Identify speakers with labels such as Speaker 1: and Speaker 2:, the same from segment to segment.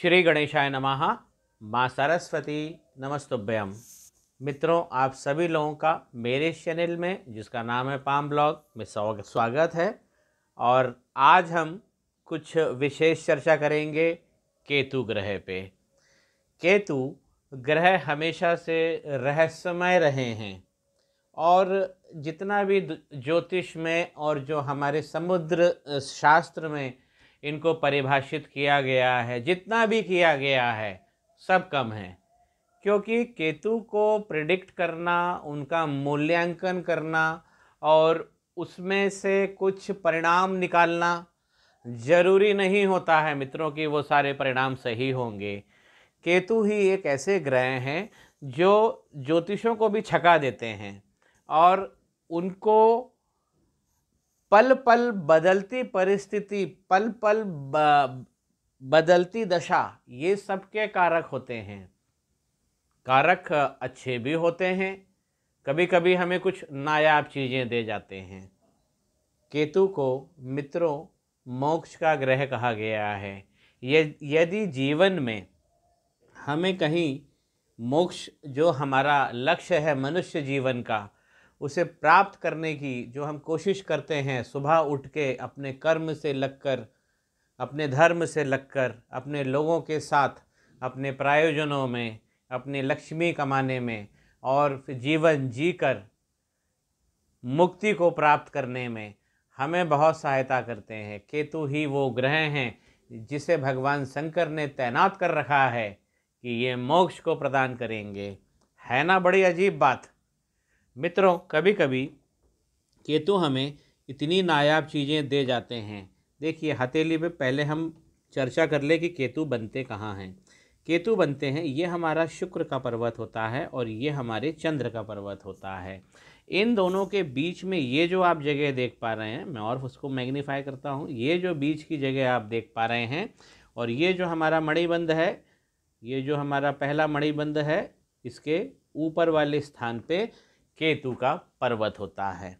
Speaker 1: श्री गणेशाय नमः माँ सरस्वती नमस्तुभ्यम मित्रों आप सभी लोगों का मेरे चैनल में जिसका नाम है पाम ब्लॉग में स्वागत है और आज हम कुछ विशेष चर्चा करेंगे केतु ग्रह पे केतु ग्रह हमेशा से रहस्यमय रहे हैं और जितना भी ज्योतिष में और जो हमारे समुद्र शास्त्र में इनको परिभाषित किया गया है जितना भी किया गया है सब कम है क्योंकि केतु को प्रिडिक्ट करना उनका मूल्यांकन करना और उसमें से कुछ परिणाम निकालना ज़रूरी नहीं होता है मित्रों कि वो सारे परिणाम सही होंगे केतु ही एक ऐसे ग्रह हैं जो ज्योतिषों को भी छका देते हैं और उनको पल पल बदलती परिस्थिति पल पल बदलती दशा ये सब के कारक होते हैं कारक अच्छे भी होते हैं कभी कभी हमें कुछ नायाब चीज़ें दे जाते हैं केतु को मित्रों मोक्ष का ग्रह कहा गया है यदि जीवन में हमें कहीं मोक्ष जो हमारा लक्ष्य है मनुष्य जीवन का उसे प्राप्त करने की जो हम कोशिश करते हैं सुबह उठ के अपने कर्म से लगकर अपने धर्म से लगकर अपने लोगों के साथ अपने प्रायोजनों में अपने लक्ष्मी कमाने में और जीवन जीकर मुक्ति को प्राप्त करने में हमें बहुत सहायता करते हैं केतु ही वो ग्रह हैं जिसे भगवान शंकर ने तैनात कर रखा है कि ये मोक्ष को प्रदान करेंगे है ना बड़ी अजीब बात मित्रों कभी कभी केतु हमें इतनी नायाब चीज़ें दे जाते हैं देखिए हथेली पे पहले हम चर्चा कर ले कि केतु बनते कहाँ हैं केतु बनते हैं ये हमारा शुक्र का पर्वत होता है और ये हमारे चंद्र का पर्वत होता है इन दोनों के बीच में ये जो आप जगह देख पा रहे हैं मैं और उसको मैग्नीफाई करता हूँ ये जो बीच की जगह आप देख पा रहे हैं और ये जो हमारा मणिबंध है ये जो हमारा पहला मणिबंध है इसके ऊपर वाले स्थान पे केतु का पर्वत होता है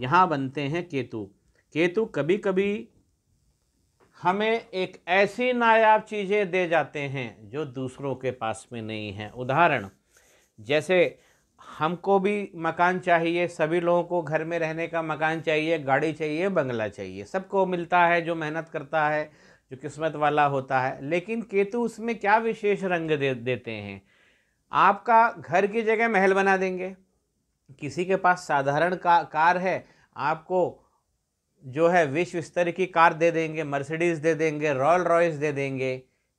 Speaker 1: यहाँ बनते हैं केतु केतु कभी कभी हमें एक ऐसी नायाब चीज़ें दे जाते हैं जो दूसरों के पास में नहीं है उदाहरण जैसे हमको भी मकान चाहिए सभी लोगों को घर में रहने का मकान चाहिए गाड़ी चाहिए बंगला चाहिए सबको मिलता है जो मेहनत करता है जो किस्मत वाला होता है लेकिन केतु उसमें क्या विशेष रंग दे देते हैं आपका घर की जगह महल बना देंगे किसी के पास साधारण का, कार है आपको जो है विश्व स्तर की कार दे देंगे मर्सिडीज दे देंगे रॉयल रॉयस दे देंगे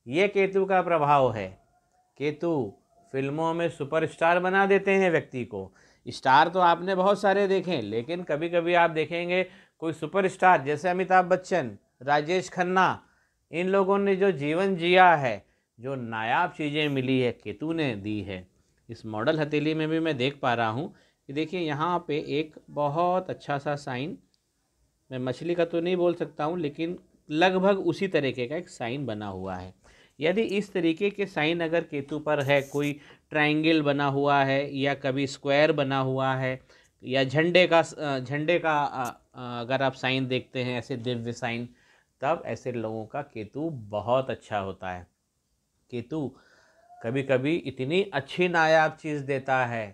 Speaker 1: ये केतु का प्रभाव है केतु फिल्मों में सुपरस्टार बना देते हैं व्यक्ति को स्टार तो आपने बहुत सारे देखे लेकिन कभी कभी आप देखेंगे कोई सुपरस्टार जैसे अमिताभ बच्चन राजेश खन्ना इन लोगों ने जो जीवन जिया है जो नायाब चीज़ें मिली है केतु ने दी है इस मॉडल हथेली में भी मैं देख पा रहा हूँ कि देखिए यहाँ पे एक बहुत अच्छा सा साइन मैं मछली का तो नहीं बोल सकता हूँ लेकिन लगभग उसी तरीके का एक साइन बना हुआ है यदि इस तरीके के साइन अगर केतु पर है कोई ट्रायंगल बना हुआ है या कभी स्क्वायर बना हुआ है या झंडे का झंडे का अगर आप साइन देखते हैं ऐसे दिव्य साइन तब ऐसे लोगों का केतु बहुत अच्छा होता है केतु कभी कभी इतनी अच्छी नायाब चीज़ देता है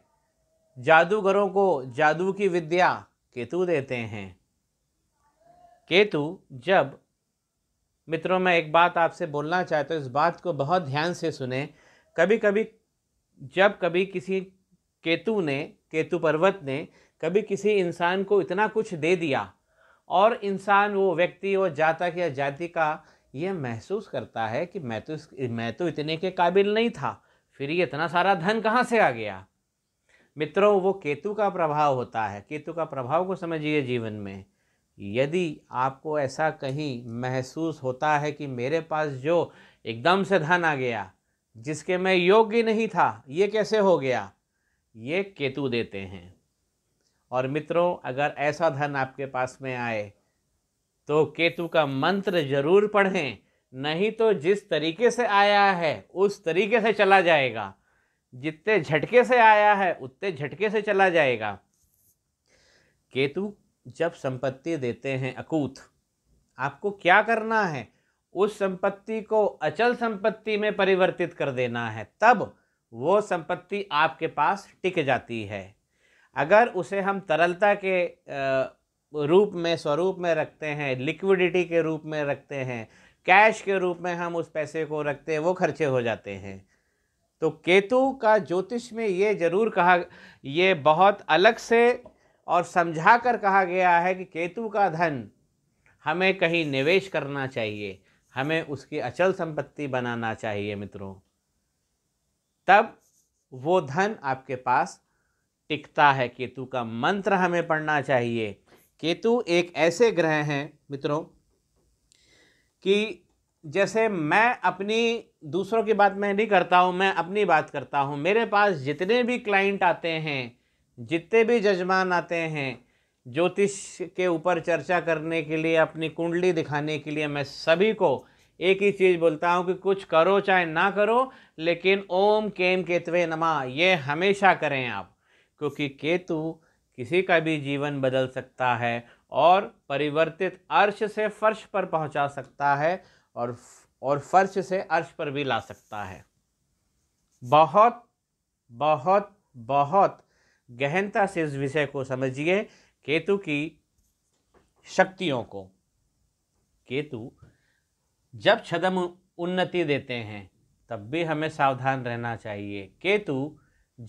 Speaker 1: जादूगरों को जादू की विद्या केतु देते हैं केतु जब मित्रों मैं एक बात आपसे बोलना चाहता हूँ इस बात को बहुत ध्यान से सुने कभी कभी जब कभी किसी केतु ने केतु पर्वत ने कभी किसी इंसान को इतना कुछ दे दिया और इंसान वो व्यक्ति वो जातक या जाति का यह महसूस करता है कि मैं तो मैं तो इतने के काबिल नहीं था फिर ये इतना सारा धन कहाँ से आ गया मित्रों वो केतु का प्रभाव होता है केतु का प्रभाव को समझिए जीवन में यदि आपको ऐसा कहीं महसूस होता है कि मेरे पास जो एकदम से धन आ गया जिसके मैं योग्य नहीं था ये कैसे हो गया ये केतु देते हैं और मित्रों अगर ऐसा धन आपके पास में आए तो केतु का मंत्र जरूर पढ़ें नहीं तो जिस तरीके से आया है उस तरीके से चला जाएगा जितने झटके से आया है उतने झटके से चला जाएगा केतु जब संपत्ति देते हैं अकूत आपको क्या करना है उस संपत्ति को अचल संपत्ति में परिवर्तित कर देना है तब वो संपत्ति आपके पास टिक जाती है अगर उसे हम तरलता के रूप में स्वरूप में रखते हैं लिक्विडिटी के रूप में रखते हैं कैश के रूप में हम उस पैसे को रखते हैं वो खर्चे हो जाते हैं तो केतु का ज्योतिष में ये जरूर कहा ये बहुत अलग से और समझा कर कहा गया है कि केतु का धन हमें कहीं निवेश करना चाहिए हमें उसकी अचल संपत्ति बनाना चाहिए मित्रों तब वो धन आपके पास टिकता है केतु का मंत्र हमें पढ़ना चाहिए केतु एक ऐसे ग्रह हैं मित्रों कि जैसे मैं अपनी दूसरों की बात मैं नहीं करता हूँ मैं अपनी बात करता हूँ मेरे पास जितने भी क्लाइंट आते हैं जितने भी जजमान आते हैं ज्योतिष के ऊपर चर्चा करने के लिए अपनी कुंडली दिखाने के लिए मैं सभी को एक ही चीज़ बोलता हूँ कि कुछ करो चाहे ना करो लेकिन ओम केम केतवे नमा ये हमेशा करें आप क्योंकि केतु किसी का भी जीवन बदल सकता है और परिवर्तित अर्श से फर्श पर पहुंचा सकता है और और फर्श से अर्श पर भी ला सकता है बहुत बहुत बहुत गहनता से इस विषय को समझिए केतु की शक्तियों को केतु जब छदम उन्नति देते हैं तब भी हमें सावधान रहना चाहिए केतु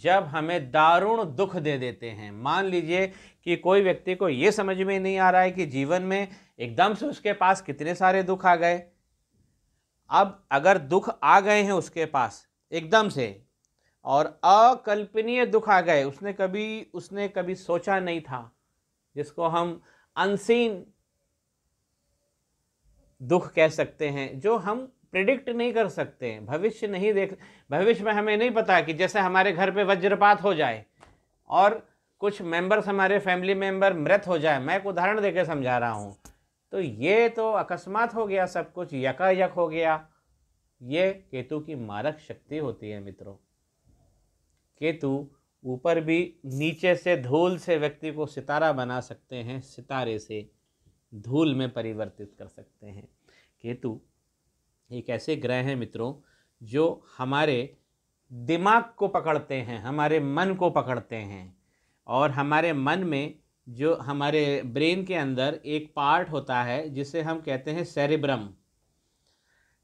Speaker 1: जब हमें दारुण दुख दे देते हैं मान लीजिए कि कोई व्यक्ति को ये समझ में नहीं आ रहा है कि जीवन में एकदम से उसके पास कितने सारे दुख आ गए अब अगर दुख आ गए हैं उसके पास एकदम से और अकल्पनीय दुख आ गए उसने कभी उसने कभी सोचा नहीं था जिसको हम अनसीन दुख कह सकते हैं जो हम प्रिडिक्ट नहीं कर सकते हैं भविष्य नहीं देख भविष्य में हमें नहीं पता कि जैसे हमारे घर पे वज्रपात हो जाए और कुछ मेंबर्स हमारे फैमिली मेंबर मृत हो जाए मैं एक उदाहरण देकर समझा रहा हूँ तो ये तो अकस्मात हो गया सब कुछ यकायक हो गया ये केतु की मारक शक्ति होती है मित्रों केतु ऊपर भी नीचे से धूल से व्यक्ति को सितारा बना सकते हैं सितारे से धूल में परिवर्तित कर सकते हैं केतु एक ऐसे ग्रह हैं मित्रों जो हमारे दिमाग को पकड़ते हैं हमारे मन को पकड़ते हैं और हमारे मन में जो हमारे ब्रेन के अंदर एक पार्ट होता है जिसे हम कहते हैं सेरेब्रम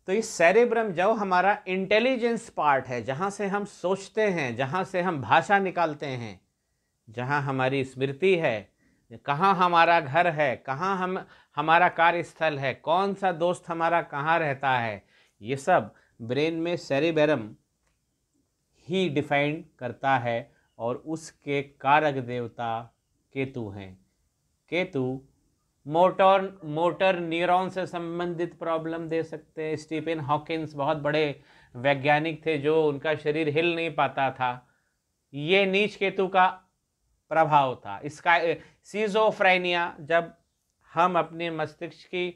Speaker 1: तो ये सेरेब्रम जो हमारा इंटेलिजेंस पार्ट है जहाँ से हम सोचते हैं जहाँ से हम भाषा निकालते हैं जहाँ हमारी स्मृति है कहाँ हमारा घर है कहाँ हम हमारा कार्यस्थल है कौन सा दोस्त हमारा कहाँ रहता है ये सब ब्रेन में सेरेब्रम ही डिफाइन करता है और उसके कारक देवता केतु हैं केतु मोटर मोटर न्यूरॉन से संबंधित प्रॉब्लम दे सकते हैं स्टीफन हॉकिंस बहुत बड़े वैज्ञानिक थे जो उनका शरीर हिल नहीं पाता था ये नीच केतु का प्रभाव था इसका सीजोफ्रेनिया जब हम अपने मस्तिष्क की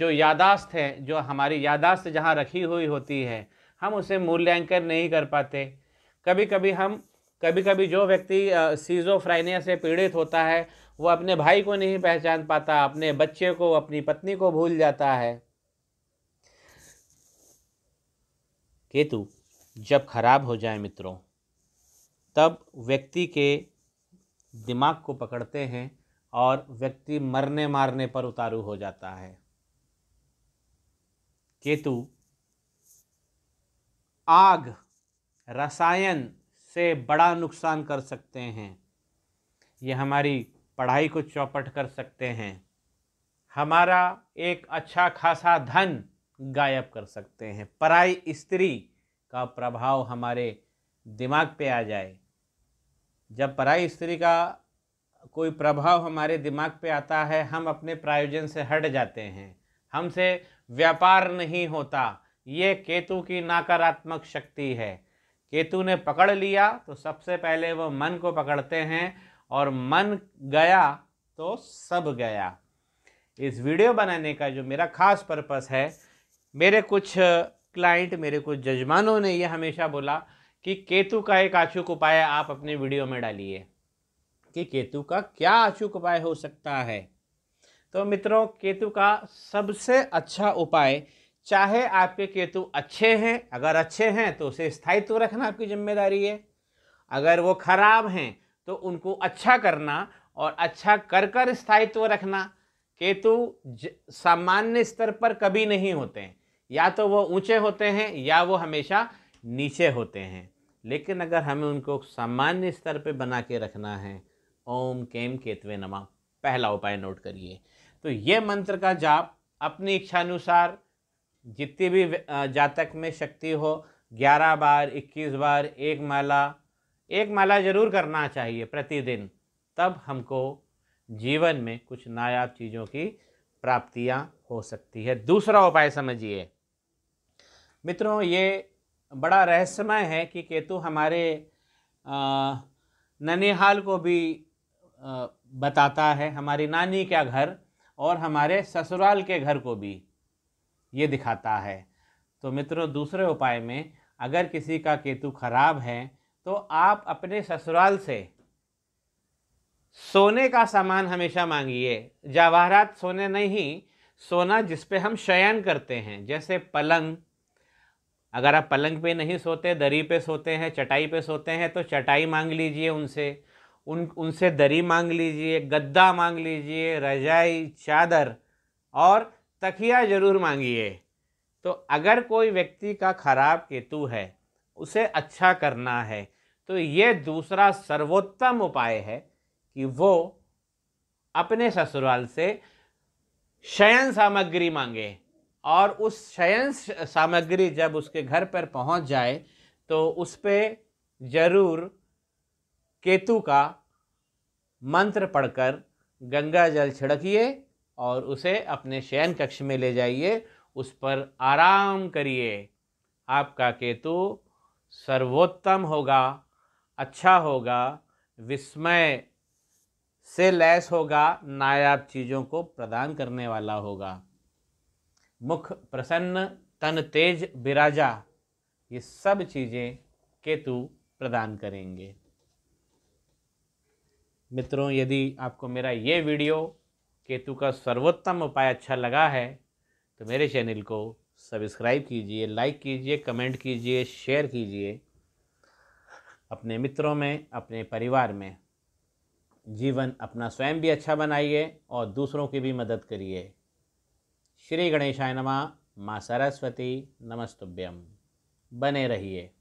Speaker 1: जो यादाश्त है जो हमारी यादाश्त जहाँ रखी हुई होती है हम उसे मूल्यांकन नहीं कर पाते कभी कभी हम कभी कभी जो व्यक्ति सीजोफ्राइनिया से पीड़ित होता है वो अपने भाई को नहीं पहचान पाता अपने बच्चे को अपनी पत्नी को भूल जाता है केतु जब खराब हो जाए मित्रों तब व्यक्ति के दिमाग को पकड़ते हैं और व्यक्ति मरने मारने पर उतारू हो जाता है केतु आग रसायन से बड़ा नुकसान कर सकते हैं ये हमारी पढ़ाई को चौपट कर सकते हैं हमारा एक अच्छा खासा धन गायब कर सकते हैं पराई स्त्री का प्रभाव हमारे दिमाग पे आ जाए जब पराई स्त्री का कोई प्रभाव हमारे दिमाग पे आता है हम अपने प्रायोजन से हट जाते हैं हमसे व्यापार नहीं होता ये केतु की नकारात्मक शक्ति है केतु ने पकड़ लिया तो सबसे पहले वो मन को पकड़ते हैं और मन गया तो सब गया इस वीडियो बनाने का जो मेरा ख़ास पर्पस है मेरे कुछ क्लाइंट मेरे कुछ जजमानों ने ये हमेशा बोला कि केतु का एक अचूक उपाय आप अपने वीडियो में डालिए कि केतु का क्या अचूक उपाय हो सकता है तो मित्रों केतु का सबसे अच्छा उपाय चाहे आपके केतु अच्छे हैं अगर अच्छे हैं तो उसे स्थायित्व रखना आपकी जिम्मेदारी है अगर वो खराब हैं तो उनको अच्छा करना और अच्छा कर कर स्थायित्व रखना केतु सामान्य स्तर पर कभी नहीं होते हैं या तो वो ऊंचे होते हैं या वो हमेशा नीचे होते हैं लेकिन अगर हमें उनको सामान्य स्तर पर बना के रखना है ओम केम केतवे नमा पहला उपाय नोट करिए तो ये मंत्र का जाप अपनी इच्छानुसार जितनी भी जातक में शक्ति हो ग्यारह बार इक्कीस बार एक माला एक माला ज़रूर करना चाहिए प्रतिदिन तब हमको जीवन में कुछ नायाब चीज़ों की प्राप्तियाँ हो सकती है दूसरा उपाय समझिए मित्रों ये बड़ा रहस्यमय है कि केतु हमारे ननिहाल को भी बताता है हमारी नानी का घर और हमारे ससुराल के घर को भी ये दिखाता है तो मित्रों दूसरे उपाय में अगर किसी का केतु खराब है तो आप अपने ससुराल से सोने का सामान हमेशा मांगिए जवाहरात सोने नहीं सोना जिस पे हम शयन करते हैं जैसे पलंग अगर आप पलंग पे नहीं सोते दरी पे सोते हैं चटाई पे सोते हैं तो चटाई मांग लीजिए उनसे उन उनसे दरी मांग लीजिए गद्दा मांग लीजिए रजाई चादर और तकिया ज़रूर मांगिए तो अगर कोई व्यक्ति का खराब केतु है उसे अच्छा करना है तो ये दूसरा सर्वोत्तम उपाय है कि वो अपने ससुराल से शयन सामग्री मांगे और उस शयन सामग्री जब उसके घर पर पहुंच जाए तो उस पर ज़रूर केतु का मंत्र पढ़कर गंगा जल छिड़किए और उसे अपने शयन कक्ष में ले जाइए उस पर आराम करिए आपका केतु सर्वोत्तम होगा अच्छा होगा विस्मय से लैस होगा नायाब चीज़ों को प्रदान करने वाला होगा मुख प्रसन्न तन तेज विराजा ये सब चीज़ें केतु प्रदान करेंगे मित्रों यदि आपको मेरा ये वीडियो केतु का सर्वोत्तम उपाय अच्छा लगा है तो मेरे चैनल को सब्सक्राइब कीजिए लाइक कीजिए कमेंट कीजिए शेयर कीजिए अपने मित्रों में अपने परिवार में जीवन अपना स्वयं भी अच्छा बनाइए और दूसरों की भी मदद करिए श्री गणेशाय नमा माँ सरस्वती नमस्तुभ्यम बने रहिए